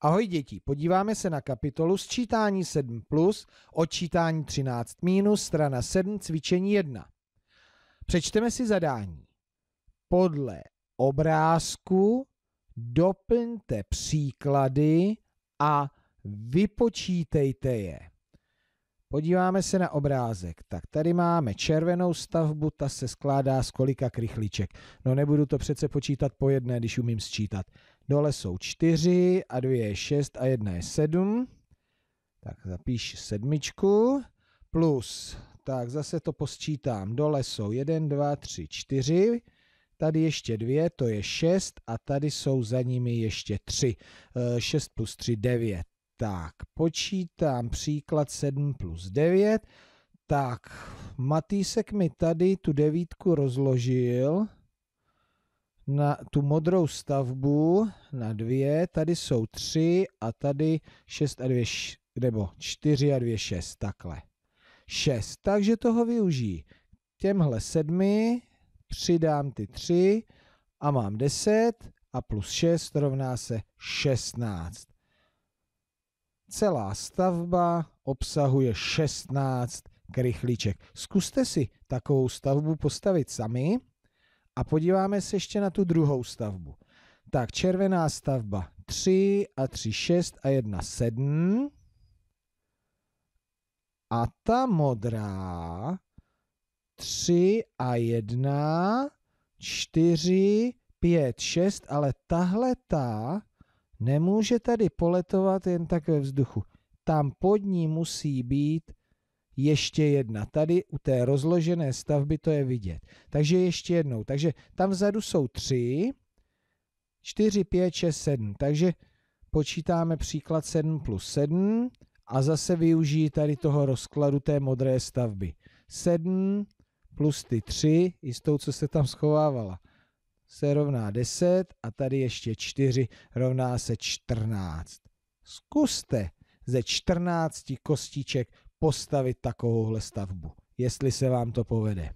Ahoj děti, podíváme se na kapitolu sčítání 7 plus, odčítání 13 minus, strana 7, cvičení 1. Přečteme si zadání. Podle obrázku doplňte příklady a vypočítejte je. Podíváme se na obrázek. Tak tady máme červenou stavbu, ta se skládá z kolika krychliček. No nebudu to přece počítat po jedné, když umím sčítat. Dole jsou čtyři a dvě je šest a jedna je sedm. Tak zapíš sedmičku plus, tak zase to posčítám. Dole jsou jeden, dva, tři, čtyři. Tady ještě dvě, to je šest a tady jsou za nimi ještě tři. E, šest plus tři, devět. Tak, počítám příklad 7 plus 9. Tak, Matýsek mi tady tu devítku rozložil na tu modrou stavbu na dvě, tady jsou tři a tady šest a dvě, nebo čtyři a dvě šest, takhle. Šest, takže toho využijí. Těmhle sedmi přidám ty tři a mám deset a plus šest rovná se šestnáct. Celá stavba obsahuje 16 krychlíček. Zkuste si takovou stavbu postavit sami a podíváme se ještě na tu druhou stavbu. Tak červená stavba 3 a 3, 6 a 1, 7. A ta modrá 3 a 1, 4, 5, 6, ale tahle ta Nemůže tady poletovat jen tak ve vzduchu. Tam pod ní musí být ještě jedna. Tady u té rozložené stavby to je vidět. Takže ještě jednou. Takže tam vzadu jsou tři, čtyři, pět, šest, sedm. Takže počítáme příklad sedm plus sedm a zase využijí tady toho rozkladu té modré stavby. sedm plus ty tři. i s tou, co se tam schovávala se rovná 10 a tady ještě 4 rovná se 14. Zkuste ze 14 kostiček postavit takovouhle stavbu, jestli se vám to povede.